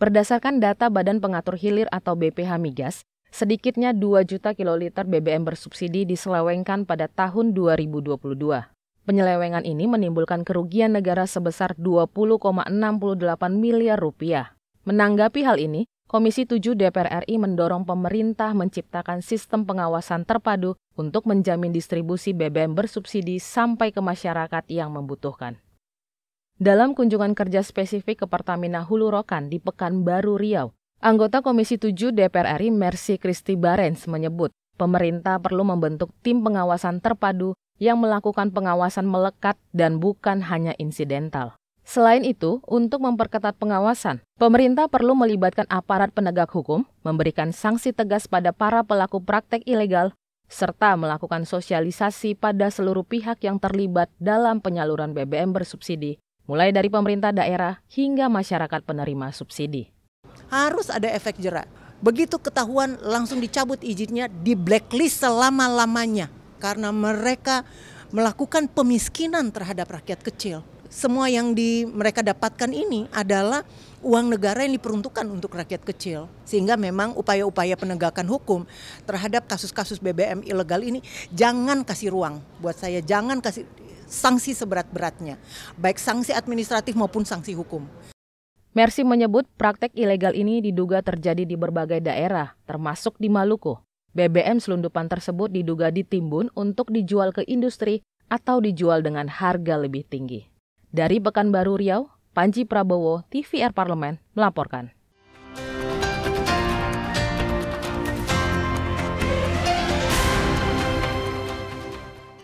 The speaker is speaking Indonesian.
Berdasarkan data Badan Pengatur Hilir atau BPH Migas, sedikitnya 2 juta kiloliter BBM bersubsidi diselewengkan pada tahun 2022. Penyelewengan ini menimbulkan kerugian negara sebesar 20,68 miliar rupiah. Menanggapi hal ini, Komisi 7 DPR RI mendorong pemerintah menciptakan sistem pengawasan terpadu untuk menjamin distribusi BBM bersubsidi sampai ke masyarakat yang membutuhkan. Dalam kunjungan kerja spesifik ke Pertamina Hulu Rokan di Pekanbaru Riau, anggota Komisi 7 DPR RI Mercy Kristi Barens menyebut pemerintah perlu membentuk tim pengawasan terpadu yang melakukan pengawasan melekat dan bukan hanya insidental. Selain itu, untuk memperketat pengawasan, pemerintah perlu melibatkan aparat penegak hukum, memberikan sanksi tegas pada para pelaku praktek ilegal, serta melakukan sosialisasi pada seluruh pihak yang terlibat dalam penyaluran BBM bersubsidi mulai dari pemerintah daerah hingga masyarakat penerima subsidi. Harus ada efek jerak. Begitu ketahuan langsung dicabut izinnya, di blacklist selama-lamanya karena mereka melakukan pemiskinan terhadap rakyat kecil. Semua yang di mereka dapatkan ini adalah uang negara yang diperuntukkan untuk rakyat kecil. Sehingga memang upaya-upaya penegakan hukum terhadap kasus-kasus BBM ilegal ini jangan kasih ruang buat saya, jangan kasih sanksi seberat-beratnya, baik sanksi administratif maupun sanksi hukum. Mercy menyebut praktek ilegal ini diduga terjadi di berbagai daerah, termasuk di Maluku. BBM selundupan tersebut diduga ditimbun untuk dijual ke industri atau dijual dengan harga lebih tinggi. Dari Pekanbaru Riau, Panji Prabowo, TVR Parlemen, melaporkan.